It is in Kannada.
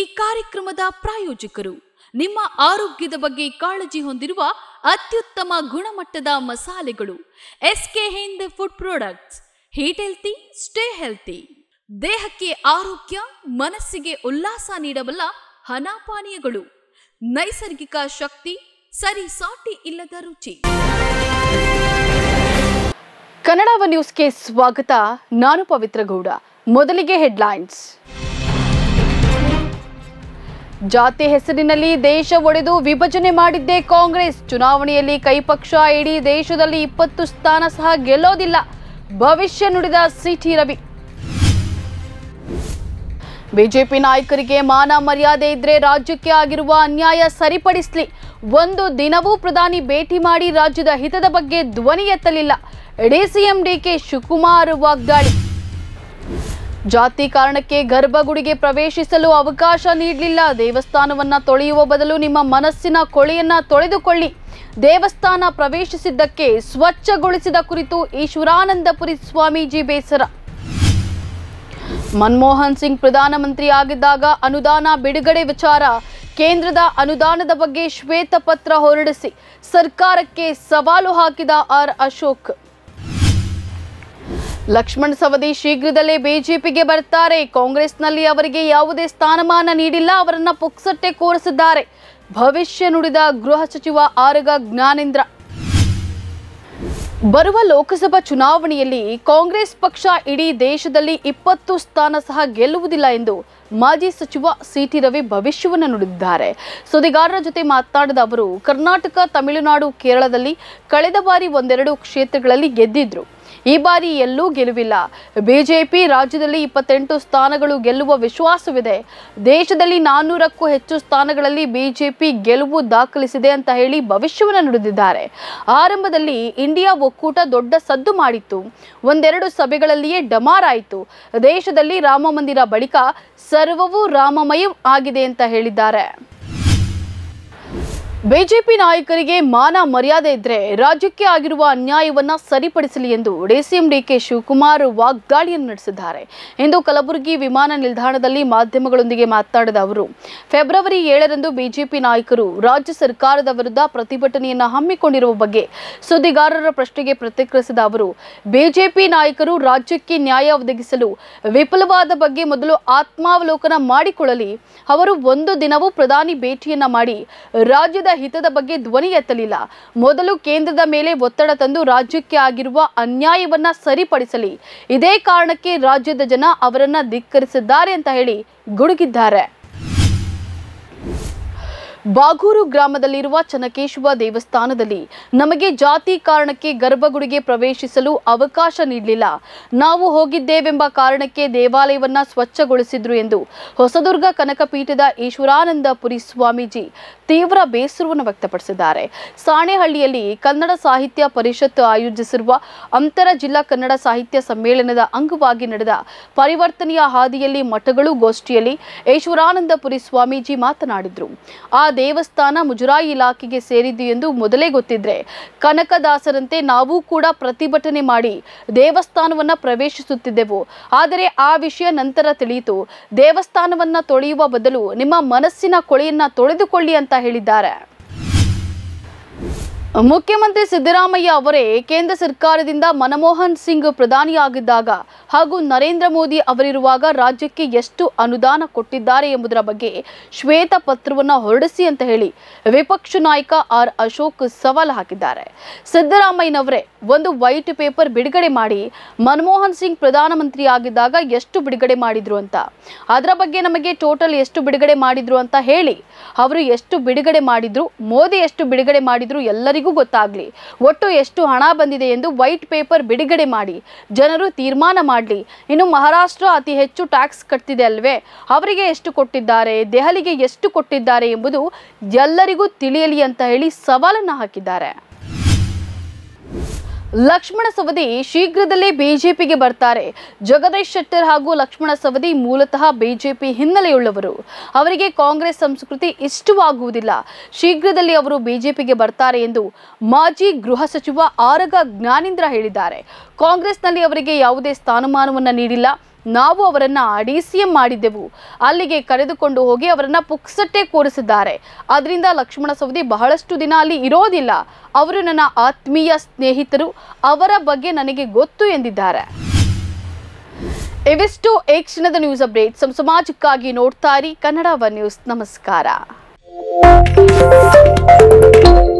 ಈ ಕಾರ್ಯಕ್ರಮದ ಪ್ರಾಯೋಜಕರು ನಿಮ್ಮ ಆರೋಗ್ಯದ ಬಗ್ಗೆ ಕಾಳಜಿ ಹೊಂದಿರುವ ಅತ್ಯುತ್ತಮ ಗುಣಮಟ್ಟದ ಮಸಾಲೆಗಳು S K Hind food products eat healthy stay healthy ದೇಹಕ್ಕೆ ಆರೋಗ್ಯ ಮನಸ್ಸಿಗೆ ಉಲ್ಲಾಸ ನೀಡಬಲ್ಲ ಹನಾಪಾನೀಯಗಳು ನೈಸರ್ಗಿಕ ಶಕ್ತಿ ಸರಿ ಸಾಟಿ ಇಲ್ಲದ ರುಚಿ ಕನ್ನಡ ನ್ಯೂಸ್ಗೆ ಸ್ವಾಗತ ನಾನು ಪವಿತ್ರ ಗೌಡ ಮೊದಲಿಗೆ ಹೆಡ್ಲೈನ್ಸ್ ಜಾತಿ ಹೆಸರಿನಲ್ಲಿ ದೇಶ ಒಡೆದು ವಿಭಜನೆ ಮಾಡಿದ್ದೇ ಕಾಂಗ್ರೆಸ್ ಚುನಾವಣೆಯಲ್ಲಿ ಕೈಪಕ್ಷ ಇಡೀ ದೇಶದಲ್ಲಿ ಇಪ್ಪತ್ತು ಸ್ಥಾನ ಸಹ ಗೆಲ್ಲೋದಿಲ್ಲ ಭವಿಷ್ಯ ನುಡಿದ ಸಿಟಿ ರವಿ ಬಿಜೆಪಿ ನಾಯಕರಿಗೆ ಮಾನ ಮರ್ಯಾದೆ ಇದ್ರೆ ರಾಜ್ಯಕ್ಕೆ ಆಗಿರುವ ಅನ್ಯಾಯ ಸರಿಪಡಿಸಲಿ ಒಂದು ದಿನವೂ ಪ್ರಧಾನಿ ಭೇಟಿ ಮಾಡಿ ರಾಜ್ಯದ ಹಿತದ ಬಗ್ಗೆ ಧ್ವನಿ ಎತ್ತಲಿಲ್ಲ ಡಿಸಿಎಂ ಡಿಕೆ ಶಿವಕುಮಾರ್ ವಾಗ್ದಾಳಿ ಜಾತಿ ಕಾರಣಕ್ಕೆ ಗರ್ಭಗುಡಿಗೆ ಪ್ರವೇಶಿಸಲು ಅವಕಾಶ ನೀಡಲಿಲ್ಲ ದೇವಸ್ಥಾನವನ್ನು ತೊಳೆಯುವ ಬದಲು ನಿಮ್ಮ ಮನಸ್ಸಿನ ಕೊಳೆಯನ್ನ ತೊಳೆದುಕೊಳ್ಳಿ ದೇವಸ್ಥಾನ ಪ್ರವೇಶಿಸಿದ್ದಕ್ಕೆ ಸ್ವಚ್ಛಗೊಳಿಸಿದ ಕುರಿತು ಈಶ್ವರಾನಂದಪುರಿ ಸ್ವಾಮೀಜಿ ಬೇಸರ ಮನಮೋಹನ್ ಸಿಂಗ್ ಪ್ರಧಾನಮಂತ್ರಿ ಆಗಿದ್ದಾಗ ಅನುದಾನ ಬಿಡುಗಡೆ ವಿಚಾರ ಕೇಂದ್ರದ ಅನುದಾನದ ಬಗ್ಗೆ ಶ್ವೇತಪತ್ರ ಹೊರಡಿಸಿ ಸರ್ಕಾರಕ್ಕೆ ಸವಾಲು ಹಾಕಿದ ಆರ್ ಅಶೋಕ್ ಲಕ್ಷ್ಮಣ್ ಸವದಿ ಶೀಘ್ರದಲ್ಲೇ ಬಿಜೆಪಿಗೆ ಬರ್ತಾರೆ ಕಾಂಗ್ರೆಸ್ನಲ್ಲಿ ಅವರಿಗೆ ಯಾವುದೇ ಸ್ಥಾನಮಾನ ನೀಡಿಲ್ಲ ಅವರನ್ನ ಪುಕ್ಸಟ್ಟೆ ಕೋರಿಸಿದ್ದಾರೆ ಭವಿಷ್ಯ ನುಡಿದ ಗೃಹ ಸಚಿವ ಆರಗ ಜ್ಞಾನೇಂದ್ರ ಬರುವ ಲೋಕಸಭಾ ಚುನಾವಣೆಯಲ್ಲಿ ಕಾಂಗ್ರೆಸ್ ಪಕ್ಷ ಇಡೀ ದೇಶದಲ್ಲಿ ಇಪ್ಪತ್ತು ಸ್ಥಾನ ಸಹ ಗೆಲ್ಲುವುದಿಲ್ಲ ಎಂದು ಮಾಜಿ ಸಚಿವ ಸಿಟಿ ರವಿ ಭವಿಷ್ಯವನ್ನು ನುಡಿದಿದ್ದಾರೆ ಸುದ್ದಿಗಾರರ ಜೊತೆ ಮಾತನಾಡಿದ ಅವರು ಕರ್ನಾಟಕ ತಮಿಳುನಾಡು ಕೇರಳದಲ್ಲಿ ಕಳೆದ ಬಾರಿ ಒಂದೆರಡು ಕ್ಷೇತ್ರಗಳಲ್ಲಿ ಗೆದ್ದಿದ್ರು ಈ ಬಾರಿ ಎಲ್ಲೂ ಗೆಲುವಿಲ್ಲ ಬಿಜೆಪಿ ರಾಜ್ಯದಲ್ಲಿ ಇಪ್ಪತ್ತೆಂಟು ಸ್ಥಾನಗಳು ಗೆಲ್ಲುವ ವಿಶ್ವಾಸವಿದೆ ದೇಶದಲ್ಲಿ ನಾನ್ನೂರಕ್ಕೂ ಹೆಚ್ಚು ಸ್ಥಾನಗಳಲ್ಲಿ ಬಿಜೆಪಿ ಗೆಲುವು ದಾಖಲಿಸಿದೆ ಅಂತ ಹೇಳಿ ಭವಿಷ್ಯವನ್ನು ನುಡಿದಿದ್ದಾರೆ ಆರಂಭದಲ್ಲಿ ಇಂಡಿಯಾ ಒಕ್ಕೂಟ ದೊಡ್ಡ ಸದ್ದು ಮಾಡಿತ್ತು ಒಂದೆರಡು ಸಭೆಗಳಲ್ಲಿಯೇ ಡಮಾರಾಯಿತು ದೇಶದಲ್ಲಿ ರಾಮ ಮಂದಿರ ಬಳಿಕ ಸರ್ವವೂ ರಾಮಮಯ ಆಗಿದೆ ಅಂತ ಹೇಳಿದ್ದಾರೆ ಬಿಜೆಪಿ ನಾಯಕರಿಗೆ ಮಾನ ಮರ್ಯಾದೆ ಇದ್ರೆ ರಾಜ್ಯಕ್ಕೆ ಆಗಿರುವ ಅನ್ಯಾಯವನ್ನ ಸರಿಪಡಿಸಲಿ ಎಂದು ಡಿಸಿಎಂ ಡಿಕೆ ಶಿವಕುಮಾರ್ ವಾಗ್ದಾಳಿಯನ್ನು ನಡೆಸಿದ್ದಾರೆ ಇಂದು ಕಲಬುರಗಿ ವಿಮಾನ ನಿಲ್ದಾಣದಲ್ಲಿ ಮಾಧ್ಯಮಗಳೊಂದಿಗೆ ಮಾತನಾಡಿದ ಅವರು ಫೆಬ್ರವರಿ ಏಳರಂದು ಬಿಜೆಪಿ ನಾಯಕರು ರಾಜ್ಯ ಸರ್ಕಾರದ ವಿರುದ್ಧ ಪ್ರತಿಭಟನೆಯನ್ನು ಹಮ್ಮಿಕೊಂಡಿರುವ ಬಗ್ಗೆ ಸುದ್ದಿಗಾರರ ಪ್ರಶ್ನೆಗೆ ಪ್ರತಿಕ್ರಿಯಿಸಿದ ಅವರು ಬಿಜೆಪಿ ನಾಯಕರು ರಾಜ್ಯಕ್ಕೆ ನ್ಯಾಯ ಒದಗಿಸಲು ವಿಫಲವಾದ ಬಗ್ಗೆ ಮೊದಲು ಆತ್ಮಾವಲೋಕನ ಮಾಡಿಕೊಳ್ಳಲಿ ಅವರು ಒಂದು ದಿನವೂ ಪ್ರಧಾನಿ ಭೇಟಿಯನ್ನ ಮಾಡಿ ರಾಜ್ಯದ ಹಿತದ ಬಗ್ಗೆ ಧ್ವನಿ ಎತ್ತಲಿಲ್ಲ ಮೊದಲು ಕೇಂದ್ರದ ಮೇಲೆ ಒತ್ತಡ ತಂದು ರಾಜ್ಯಕ್ಕೆ ಆಗಿರುವ ಅನ್ಯಾಯವನ್ನ ಸರಿಪಡಿಸಲಿ ಇದೇ ಕಾರಣಕ್ಕೆ ರಾಜ್ಯದ ಜನ ಅವರನ್ನ ಧಿಕ್ಕರಿಸಿದ್ದಾರೆ ಅಂತ ಹೇಳಿ ಗುಡುಗಿದ್ದಾರೆ ಬಾಗೂರು ಗ್ರಾಮದಲ್ಲಿರುವ ಚನಕೇಶ್ವ ದೇವಸ್ಥಾನದಲ್ಲಿ ನಮಗೆ ಜಾತಿ ಕಾರಣಕ್ಕೆ ಗರ್ಭಗುಡಿಗೆ ಪ್ರವೇಶಿಸಲು ಅವಕಾಶ ನೀಡಲಿಲ್ಲ ನಾವು ಹೋಗಿದ್ದೇವೆಂಬ ಕಾರಣಕ್ಕೆ ದೇವಾಲಯವನ್ನ ಸ್ವಚ್ಛಗೊಳಿಸಿದ್ರು ಎಂದು ಹೊಸದುರ್ಗ ಕನಕಪೀಠದ ಪುರಿ ಸ್ವಾಮೀಜಿ ತೀವ್ರ ಬೇಸರವನ್ನು ವ್ಯಕ್ತಪಡಿಸಿದ್ದಾರೆ ಸಾಣೆಹಳ್ಳಿಯಲ್ಲಿ ಕನ್ನಡ ಸಾಹಿತ್ಯ ಪರಿಷತ್ ಆಯೋಜಿಸಿರುವ ಅಂತರ ಜಿಲ್ಲಾ ಕನ್ನಡ ಸಾಹಿತ್ಯ ಸಮ್ಮೇಳನದ ಅಂಗವಾಗಿ ನಡೆದ ಪರಿವರ್ತನೆಯ ಹಾದಿಯಲ್ಲಿ ಮಠಗಳು ಗೋಷ್ಠಿಯಲ್ಲಿ ಪುರಿ ಸ್ವಾಮೀಜಿ ಮಾತನಾಡಿದರು ಆ ದೇವಸ್ಥಾನ ಮುಜರಾಯಿ ಇಲಾಖೆಗೆ ಸೇರಿದ್ದು ಎಂದು ಮೊದಲೇ ಗೊತ್ತಿದ್ರೆ ಕನಕದಾಸರಂತೆ ನಾವು ಕೂಡ ಪ್ರತಿಭಟನೆ ಮಾಡಿ ದೇವಸ್ಥಾನವನ್ನು ಪ್ರವೇಶಿಸುತ್ತಿದ್ದೆವು ಆದರೆ ಆ ವಿಷಯ ನಂತರ ತಿಳಿಯಿತು ದೇವಸ್ಥಾನವನ್ನು ತೊಳೆಯುವ ಬದಲು ನಿಮ್ಮ ಮನಸ್ಸಿನ ಕೊಳೆಯನ್ನು ತೊಳೆದುಕೊಳ್ಳಿ ಅಂತ ಹೇಳಿದ್ದಾರೆ ಮುಖ್ಯಮಂತ್ರಿ ಸಿದ್ದರಾಮಯ್ಯ ಅವರೇ ಕೇಂದ್ರ ಸರ್ಕಾರದಿಂದ ಮನಮೋಹನ್ ಸಿಂಗ್ ಪ್ರಧಾನಿಯಾಗಿದ್ದಾಗ ಹಾಗೂ ನರೇಂದ್ರ ಮೋದಿ ಅವರಿರುವಾಗ ರಾಜ್ಯಕ್ಕೆ ಎಷ್ಟು ಅನುದಾನ ಕೊಟ್ಟಿದ್ದಾರೆ ಎಂಬುದರ ಬಗ್ಗೆ ಶ್ವೇತ ಪತ್ರವನ್ನು ಹೊರಡಿಸಿ ಅಂತ ಹೇಳಿ ವಿಪಕ್ಷ ನಾಯಕ ಆರ್ ಅಶೋಕ್ ಸವಾಲು ಹಾಕಿದ್ದಾರೆ ಸಿದ್ದರಾಮಯ್ಯನವರೇ ಒಂದು ವೈಟ್ ಪೇಪರ್ ಬಿಡುಗಡೆ ಮಾಡಿ ಮನಮೋಹನ್ ಸಿಂಗ್ ಪ್ರಧಾನಮಂತ್ರಿ ಆಗಿದ್ದಾಗ ಎಷ್ಟು ಬಿಡುಗಡೆ ಮಾಡಿದ್ರು ಅಂತ ಅದರ ಬಗ್ಗೆ ನಮಗೆ ಟೋಟಲ್ ಎಷ್ಟು ಬಿಡುಗಡೆ ಮಾಡಿದ್ರು ಅಂತ ಹೇಳಿ ಅವರು ಎಷ್ಟು ಬಿಡುಗಡೆ ಮಾಡಿದ್ರು ಮೋದಿ ಎಷ್ಟು ಬಿಡುಗಡೆ ಮಾಡಿದ್ರು ಎಲ್ಲರಿಗೂ ಎಲ್ಲರಿಗೂ ಗೊತ್ತಾಗಲಿ ಒಟ್ಟು ಎಷ್ಟು ಹಣ ಬಂದಿದೆ ಎಂದು ವೈಟ್ ಪೇಪರ್ ಬಿಡುಗಡೆ ಮಾಡಿ ಜನರು ತೀರ್ಮಾನ ಮಾಡಲಿ ಇನ್ನು ಮಹಾರಾಷ್ಟ್ರ ಅತಿ ಹೆಚ್ಚು ಟ್ಯಾಕ್ಸ್ ಕಟ್ತಿದೆ ಅಲ್ವೇ ಅವರಿಗೆ ಎಷ್ಟು ಕೊಟ್ಟಿದ್ದಾರೆ ದೆಹಲಿಗೆ ಎಷ್ಟು ಕೊಟ್ಟಿದ್ದಾರೆ ಎಂಬುದು ಎಲ್ಲರಿಗೂ ತಿಳಿಯಲಿ ಅಂತ ಹೇಳಿ ಸವಾಲನ್ನು ಹಾಕಿದ್ದಾರೆ ಲಕ್ಷ್ಮಣ ಸವದಿ ಶೀಘ್ರದಲ್ಲೇ ಬಿಜೆಪಿಗೆ ಬರ್ತಾರೆ ಜಗದೀಶ್ ಶೆಟ್ಟರ್ ಹಾಗೂ ಲಕ್ಷ್ಮಣ ಸವದಿ ಮೂಲತಃ ಬಿಜೆಪಿ ಹಿನ್ನೆಲೆಯುಳ್ಳವರು ಅವರಿಗೆ ಕಾಂಗ್ರೆಸ್ ಸಂಸ್ಕೃತಿ ಇಷ್ಟವಾಗುವುದಿಲ್ಲ ಶೀಘ್ರದಲ್ಲಿ ಅವರು ಬಿಜೆಪಿಗೆ ಬರ್ತಾರೆ ಎಂದು ಮಾಜಿ ಗೃಹ ಸಚಿವ ಆರಗ ಜ್ಞಾನೇಂದ್ರ ಹೇಳಿದ್ದಾರೆ ಕಾಂಗ್ರೆಸ್ನಲ್ಲಿ ಅವರಿಗೆ ಯಾವುದೇ ಸ್ಥಾನಮಾನವನ್ನು ನೀಡಿಲ್ಲ ನಾವು ಅವರನ್ನ ಡಿ ಮಾಡಿದ್ದೆವು ಅಲ್ಲಿಗೆ ಕರೆದುಕೊಂಡು ಹೋಗಿ ಅವರನ್ನ ಪುಕ್ಸಟ್ಟೆ ಕೂರಿಸಿದ್ದಾರೆ ಅದರಿಂದ ಲಕ್ಷ್ಮಣ ಸವದಿ ಬಹಳಷ್ಟು ದಿನ ಅಲ್ಲಿ ಇರೋದಿಲ್ಲ ಅವರು ನನ್ನ ಆತ್ಮೀಯ ಸ್ನೇಹಿತರು ಅವರ ಬಗ್ಗೆ ನನಗೆ ಗೊತ್ತು ಎಂದಿದ್ದಾರೆ ಇವಿಷ್ಟು ಏ ಕ್ಷಣದ ನ್ಯೂಸ್ ಅಪ್ಡೇಟ್ ಸಮ ಸಮಾಜಕ್ಕಾಗಿ ನೋಡ್ತಾ ಇರಿ ಕನ್ನಡವ ನ್ಯೂಸ್ ನಮಸ್ಕಾರ